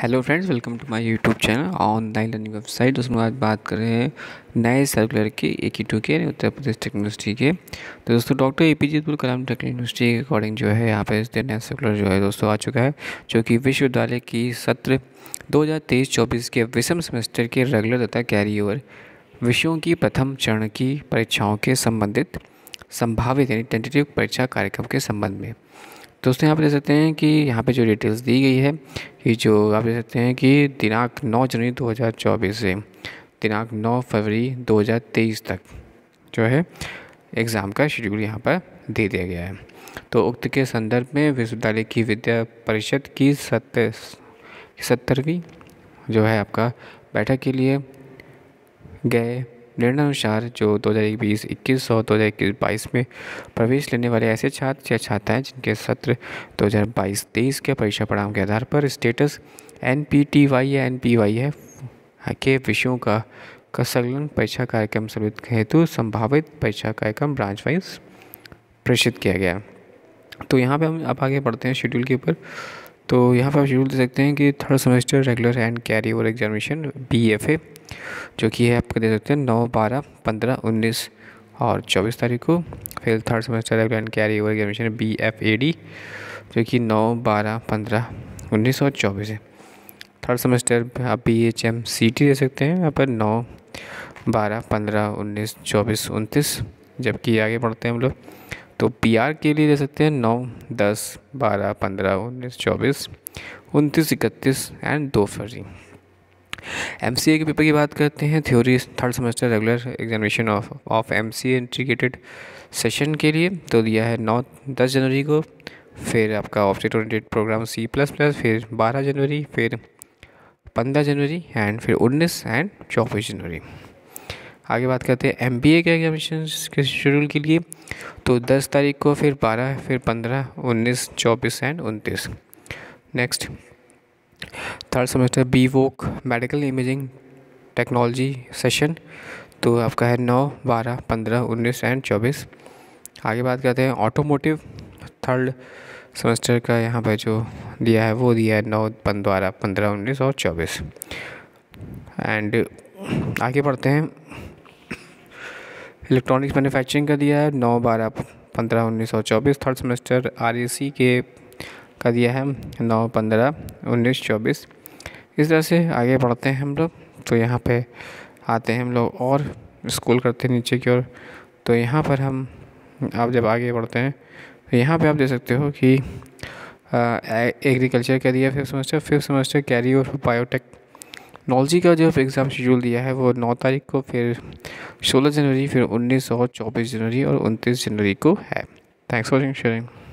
hello friends welcome to my YouTube channel online learning website दोस्तों आज बात कर रहे हैं नए सर्कुलर के ए की टू के उत्तर प्रदेश टेक्निक यूनिवर्सिटी के तो दोस्तों doctor A P J Abdul Kalam technical university के अकॉर्डिंग जो है यहाँ पर नया सर्कुलर जो है दोस्तों आ चुका है जो कि विश्वविद्यालय की सत्र दो हज़ार तेईस चौबीस के विषम सेमेस्टर के रेगुलर तथा कैरी ओवर विषयों की प्रथम चरण की परीक्षाओं के संबंधित संभावित यानी टेंटेटिव परीक्षा कार्यक्रम के संबंध में दोस्तों यहाँ पर देख सकते हैं कि यहाँ पे जो डिटेल्स दी गई है कि जो आप देख सकते हैं कि दिनांक 9 जनवरी 2024 से दिनांक 9 फरवरी 2023 तक जो है एग्ज़ाम का शेड्यूल यहाँ पर दे दिया गया है तो उक्त के संदर्भ में विश्वविद्यालय की विद्या परिषद की सत्तर सत्तरवीं जो है आपका बैठक के लिए गए निर्णय अनुसार जो दो हज़ार बीस इक्कीस और दो हज़ार इक्कीस बाईस में प्रवेश लेने वाले ऐसे छात्र या छात्राएँ जिनके सत्र दो हज़ार बाईस तेईस के परीक्षा परिणाम के आधार पर status N P T Y या एन पी वाई है हाँ, के विषयों का का संलग्न परीक्षा कार्यक्रम समित हेतु संभावित परीक्षा कार्यक्रम ब्रांच वाइज प्रेषित किया गया तो यहाँ पे हम अब आगे बढ़ते हैं शेड्यूल के ऊपर तो यहाँ पर आप शेड्यूल दे सकते हैं कि third semester regular and carry over examination B F A जो कि है आपको दे सकते हैं नौ बारह पंद्रह उन्नीस और चौबीस तारीख को फिर third semester regular and carry over examination B F A D जो कि नौ बारह पंद्रह उन्नीस और चौबीस है थर्ड सेमेस्टर आप B H M C T दे सकते हैं यहाँ पर नौ बारह पंद्रह उन्नीस चौबीस उनतीस जबकि आगे बढ़ते हैं हम लोग तो पी आर के लिए ले सकते हैं नौ दस बारह पंद्रह उन्नीस चौबीस उनतीस इकतीस एंड दो फरवरी एम सी ए के पेपर की बात करते हैं theory third semester regular examination of of M C integrated session के लिए तो दिया है नौ दस जनवरी को फिर आपका object oriented program C plus plus फिर बारह जनवरी फिर पंद्रह जनवरी एंड फिर उन्नीस एंड चौबीस जनवरी आगे बात करते हैं एम बी ए के एग्जामिनेशन के शेड्यूल के लिए तो दस तारीख को फिर बारह फिर पंद्रह उन्नीस चौबीस एंड उनतीस next third semester B voc medical imaging technology session तो आपका है नौ बारह पंद्रह उन्नीस एंड चौबीस आगे बात करते हैं ऑटोमोटिव थर्ड सेमेस्टर का यहाँ पर जो दिया है वो दिया है नौ बारह पंद्रह उन्नीस और चौबीस एंड आगे बढ़ते हैं इलेक्ट्रॉनिक्स मैन्युफैक्चरिंग का दिया है नौ बारह पंद्रह उन्नीस सौ चौबीस थर्ड सेमेस्टर आर e के का दिया है नौ पंद्रह उन्नीस चौबीस इस तरह से आगे बढ़ते हैं हम लोग तो यहाँ पे आते हैं हम लोग और स्कूल करते हैं नीचे की ओर तो यहाँ पर हम आप जब आगे बढ़ते हैं तो यहाँ पे आप देख सकते हो कि एग्रीकल्चर का दिया fifth semester fifth semester carry और बायोटेक टेक्नोलॉजी का जो एग्ज़ाम शेड्यूल दिया है वो नौ तारीख को फिर सोलह जनवरी फिर उन्नीस और चौबीस जनवरी और उनतीस जनवरी को है थैंक्स फॉर शेयरिंग